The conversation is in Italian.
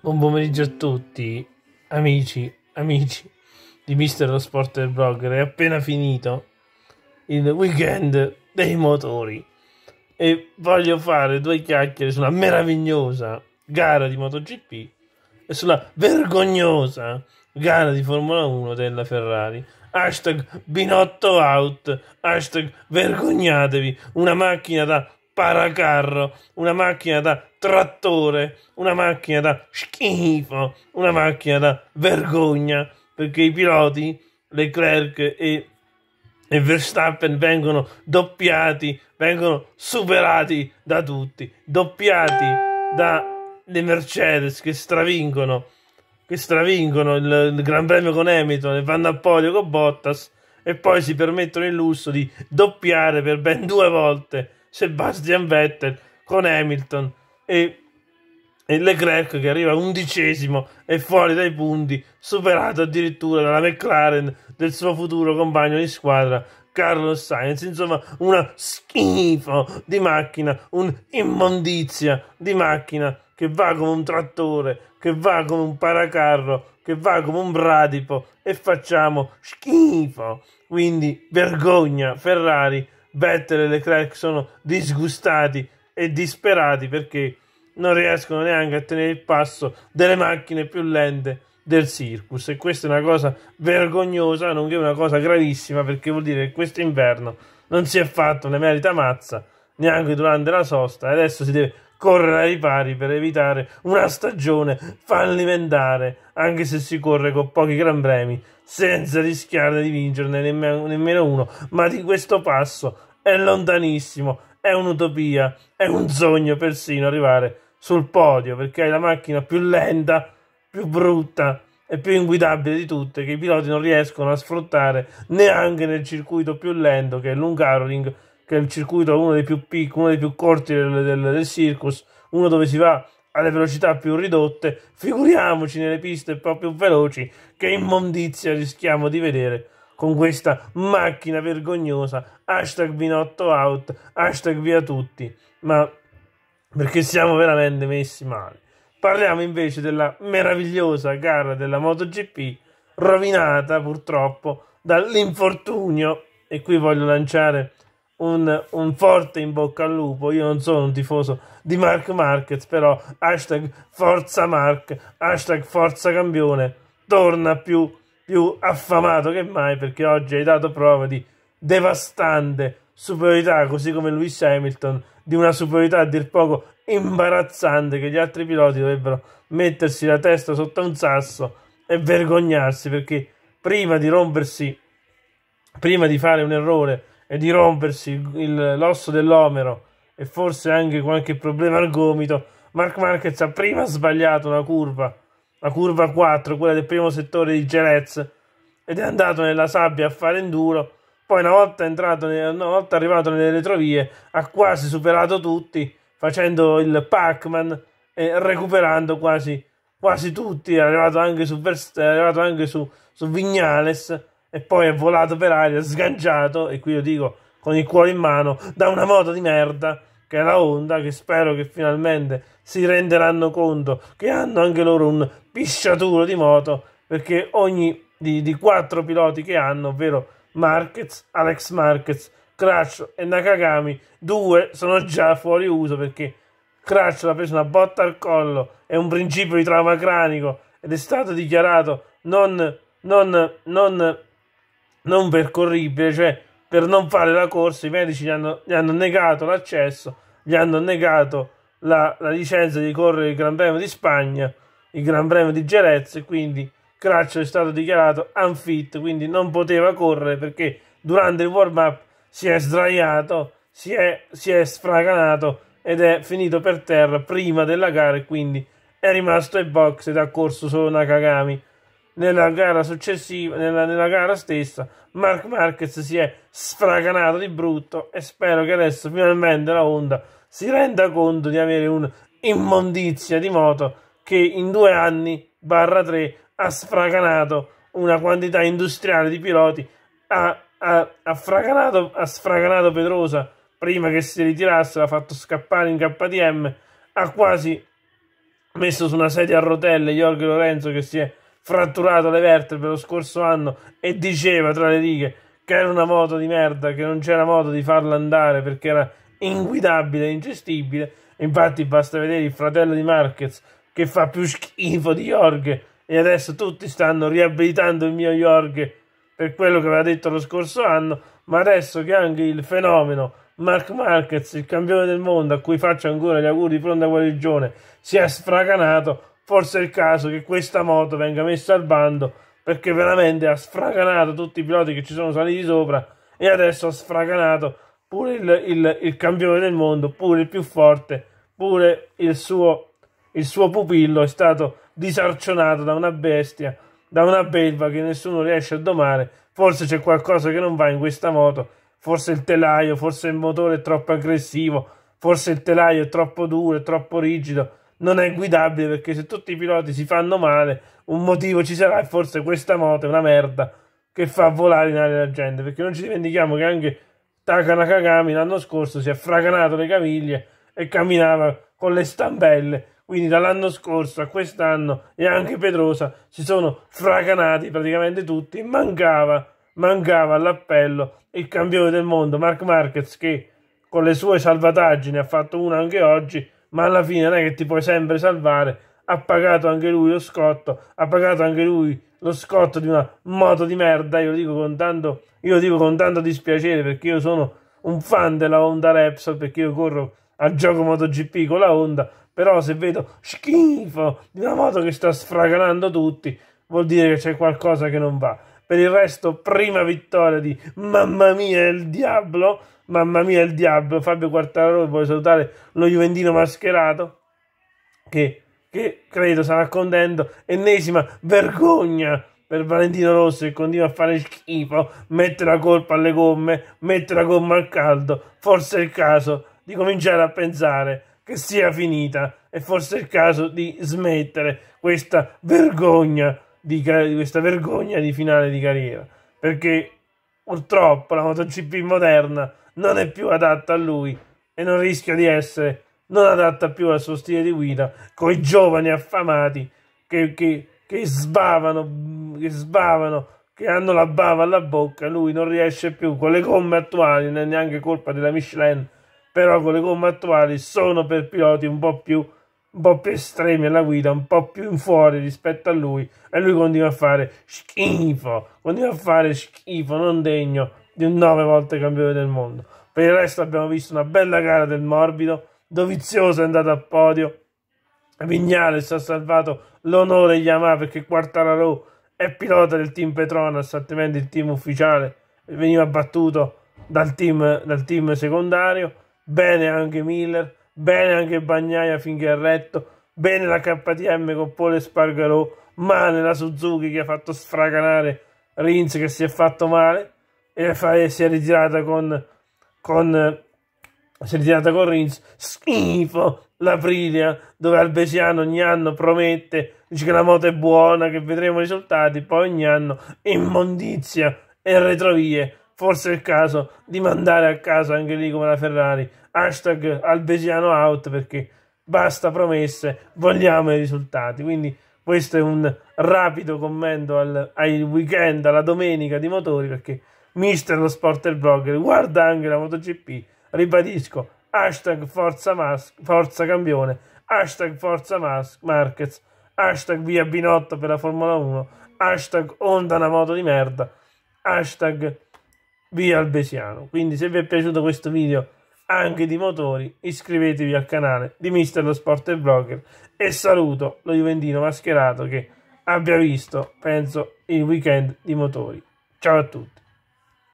Buon pomeriggio a tutti, amici, amici di Mister lo Sport del Blogger. È appena finito il weekend dei motori e voglio fare due chiacchiere sulla meravigliosa gara di MotoGP e sulla vergognosa gara di Formula 1 della Ferrari. Hashtag Binotto out, hashtag vergognatevi, una macchina da paracarro, una macchina da trattore, una macchina da schifo, una macchina da vergogna, perché i piloti, Leclerc e, e Verstappen vengono doppiati, vengono superati da tutti, doppiati dalle Mercedes che stravincono, che stravincono il, il Gran Premio con Hamilton e vanno a podio con Bottas e poi si permettono il lusso di doppiare per ben due volte Sebastian Vettel con Hamilton e, e Leclerc che arriva undicesimo e fuori dai punti, superato addirittura dalla McLaren del suo futuro compagno di squadra Carlos Sainz, insomma una schifo di macchina, un'immondizia di macchina che va come un trattore, che va come un paracarro, che va come un bradipo e facciamo schifo. Quindi vergogna Ferrari, Vettel e Leclerc sono disgustati e disperati perché non riescono neanche a tenere il passo delle macchine più lente del circus e questa è una cosa vergognosa nonché una cosa gravissima perché vuol dire che questo inverno non si è fatto una merita mazza neanche durante la sosta e adesso si deve correre ai pari per evitare una stagione fallimentare anche se si corre con pochi gran premi senza rischiare di vincerne nemmeno, nemmeno uno ma di questo passo è lontanissimo è un'utopia è un sogno persino arrivare sul podio perché è la macchina più lenta, più brutta e più inguidabile di tutte che i piloti non riescono a sfruttare neanche nel circuito più lento che è l'Ungaroring, che è il circuito uno dei più, piccoli, uno dei più corti del, del, del circus, uno dove si va alle velocità più ridotte, figuriamoci nelle piste proprio veloci che immondizia rischiamo di vedere con questa macchina vergognosa. Hashtag Binotto out, hashtag via tutti. Ma perché siamo veramente messi male. Parliamo invece della meravigliosa gara della MotoGP, rovinata purtroppo dall'infortunio. E qui voglio lanciare un, un, forte in bocca al lupo. Io non sono un tifoso di Mark Marquez, però hashtag forza Mark, hashtag forza campione, torna più, più affamato che mai perché oggi hai dato prova di devastante superiorità, così come Lewis Hamilton, di una superiorità a dir poco imbarazzante che gli altri piloti dovrebbero mettersi la testa sotto un sasso e vergognarsi perché prima di rompersi, prima di fare un errore e di rompersi il, l'osso dell'omero e forse anche qualche problema al gomito, Mark Marquez ha prima sbagliato una curva, la curva 4, quella del primo settore di Jerez, ed è andato nella sabbia a fare enduro poi una volta, entrato, una volta arrivato nelle retrovie ha quasi superato tutti facendo il Pac-Man e recuperando quasi, quasi tutti. È arrivato anche su, Verst- è arrivato anche su, su Vignales e poi è volato per aria, sganciato, e qui lo dico con il cuore in mano, da una moto di merda che è la Honda, che spero che finalmente si renderanno conto che hanno anche loro un pisciaturo di moto, perché ogni di, di quattro piloti che hanno, ovvero Markets, Alex Markets, Crash e Nakagami, due sono già fuori uso perché Crash l'ha preso una botta al collo, è un principio di trauma cranico ed è stato dichiarato non, non, non, non percorribile, cioè per non fare la corsa i medici gli hanno, gli hanno negato l'accesso, gli hanno negato la, la licenza di correre il Gran Premio di Spagna, il Gran Premio di Jerez e quindi Crutch è stato dichiarato unfit, quindi non poteva correre perché durante il warm up si è sdraiato, si è, si è sfraganato ed è finito per terra prima della gara e quindi è rimasto ai box ed ha corso solo Nakagami. Nella gara successiva, nella, nella gara stessa, Mark Marquez si è sfraganato di brutto e spero che adesso finalmente la Honda si renda conto di avere un'immondizia di moto che in due anni barra tre ha sfraganato una quantità industriale di piloti, ha, ha, ha, fraganato, ha sfraganato Pedrosa prima che si ritirasse, l'ha fatto scappare in KTM, ha quasi messo su una sedia a rotelle Jorge Lorenzo che si è fratturato le vertebre lo scorso anno e diceva tra le righe che era una moto di merda, che non c'era modo di farla andare perché era inguidabile, ingestibile. Infatti basta vedere il fratello di Marquez che fa più schifo di Jorge e adesso tutti stanno riabilitando il mio York per quello che aveva detto lo scorso anno, ma adesso che anche il fenomeno Mark Marquez, il campione del mondo a cui faccio ancora gli auguri di pronta guarigione, si è sfraganato, forse è il caso che questa moto venga messa al bando perché veramente ha sfraganato tutti i piloti che ci sono saliti sopra e adesso ha sfraganato pure il, il, il campione del mondo, pure il più forte, pure il suo, il suo pupillo è stato disarcionato da una bestia, da una belva che nessuno riesce a domare. Forse c'è qualcosa che non va in questa moto, forse il telaio, forse il motore è troppo aggressivo, forse il telaio è troppo duro, è troppo rigido, non è guidabile perché se tutti i piloti si fanno male, un motivo ci sarà e forse questa moto è una merda che fa volare in aria la gente, perché non ci dimentichiamo che anche Takana Nakagami l'anno scorso si è fraganato le caviglie e camminava con le stampelle quindi dall'anno scorso a quest'anno e anche Pedrosa si sono fraganati praticamente tutti. Mancava, mancava all'appello il campione del mondo Mark Marquez che con le sue salvataggini ha fatto una anche oggi, ma alla fine non è che ti puoi sempre salvare. Ha pagato anche lui lo scotto, ha pagato anche lui lo scotto di una moto di merda. Io lo dico con tanto, io dico con tanto dispiacere perché io sono un fan della Honda Repsol perché io corro al gioco MotoGP con la Honda, però se vedo schifo di una moto che sta sfraganando tutti, vuol dire che c'è qualcosa che non va. Per il resto, prima vittoria di Mamma mia il diablo Mamma mia il diablo Fabio Quartararo, vuole salutare lo Juventino mascherato, che, che credo sarà contento. Ennesima vergogna per Valentino Rosso che continua a fare schifo, mette la colpa alle gomme, mette la gomma al caldo, forse è il caso di cominciare a pensare che sia finita e forse è il caso di smettere questa vergogna di, questa vergogna di finale di carriera perché purtroppo la MotoGP moderna non è più adatta a lui e non rischia di essere non adatta più al suo stile di guida con i giovani affamati che, che, che sbavano che sbavano che hanno la bava alla bocca lui non riesce più con le gomme attuali non è neanche colpa della Michelin però con le gomme attuali sono per piloti un po' più, un po più estremi alla guida, un po' più in fuori rispetto a lui e lui continua a fare schifo, continua a fare schifo, non degno di un nove volte campione del mondo. Per il resto abbiamo visto una bella gara del morbido, Dovizioso è andato a podio, Vignale si è salvato l'onore Yamaha perché Quartararo è pilota del team Petronas, altrimenti il team ufficiale veniva battuto dal team, dal team secondario bene anche Miller, bene anche Bagnaia finché è retto, bene la KTM con Pole Spargarò, male la Suzuki che ha fatto sfraganare Rins che si è fatto male e, si è ritirata con, con si è ritirata con Rins schifo l'Aprilia dove Albesiano ogni anno promette dice che la moto è buona che vedremo i risultati poi ogni anno immondizia e retrovie forse è il caso di mandare a casa anche lì come la Ferrari. Hashtag Albesiano out perché basta promesse, vogliamo i risultati. Quindi questo è un rapido commento al, al weekend, alla domenica di motori perché mister lo sport e il blogger guarda anche la MotoGP. Ribadisco, hashtag forza, mas- forza campione, hashtag forza mas- markets, hashtag via Binotto per la Formula 1, hashtag onda una moto di merda, hashtag via Albesiano. Quindi se vi è piaciuto questo video anche di motori, iscrivetevi al canale di Mister lo Sport e Blogger e saluto lo Juventino mascherato che abbia visto, penso, il weekend di motori. Ciao a tutti!